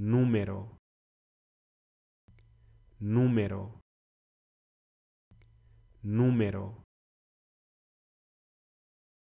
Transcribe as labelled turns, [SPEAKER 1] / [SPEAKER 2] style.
[SPEAKER 1] número, número, número.